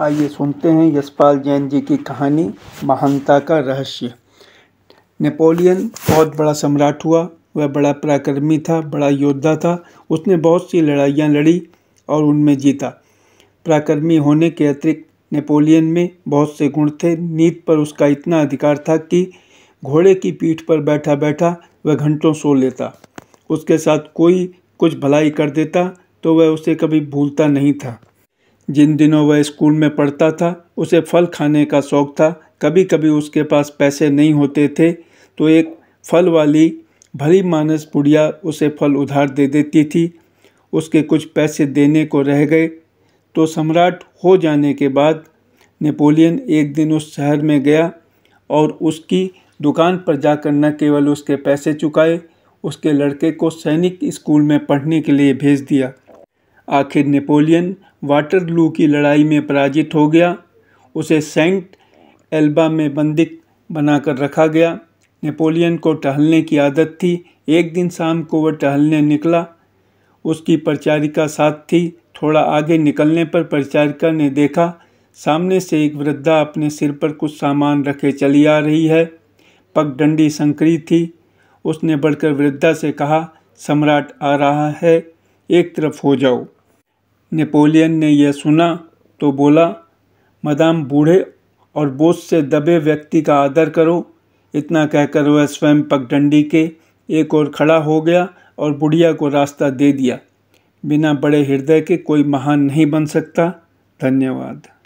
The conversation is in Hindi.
आइए सुनते हैं यशपाल जैन जी की कहानी महानता का रहस्य नेपोलियन बहुत बड़ा सम्राट हुआ वह बड़ा पराक्रमी था बड़ा योद्धा था उसने बहुत सी लड़ाइयाँ लड़ी और उनमें जीता पराक्रमी होने के अतिरिक्त नेपोलियन में बहुत से गुण थे नीत पर उसका इतना अधिकार था कि घोड़े की पीठ पर बैठा बैठा वह घंटों सो लेता उसके साथ कोई कुछ भलाई कर देता तो वह उसे कभी भूलता नहीं था जिन दिनों वह स्कूल में पढ़ता था उसे फल खाने का शौक़ था कभी कभी उसके पास पैसे नहीं होते थे तो एक फल वाली भली मानस बुढ़िया उसे फल उधार दे देती थी उसके कुछ पैसे देने को रह गए तो सम्राट हो जाने के बाद नेपोलियन एक दिन उस शहर में गया और उसकी दुकान पर जाकर न केवल उसके पैसे चुकाए उसके लड़के को सैनिक स्कूल में पढ़ने के लिए भेज दिया आखिर नेपोलियन वाटरलू की लड़ाई में पराजित हो गया उसे सेंट एल्बा में बंदिक बनाकर रखा गया नेपोलियन को टहलने की आदत थी एक दिन शाम को वह टहलने निकला उसकी परिचारिका साथ थी थोड़ा आगे निकलने पर परिचारिका ने देखा सामने से एक वृद्धा अपने सिर पर कुछ सामान रखे चली आ रही है पगडंडी संकरी थी उसने बढ़कर वृद्धा से कहा सम्राट आ रहा है एक तरफ हो जाओ नेपोलियन ने यह सुना तो बोला मदाम बूढ़े और बोझ से दबे व्यक्ति का आदर करो इतना कहकर वह स्वयं पगडंडी के एक ओर खड़ा हो गया और बुढ़िया को रास्ता दे दिया बिना बड़े हृदय के कोई महान नहीं बन सकता धन्यवाद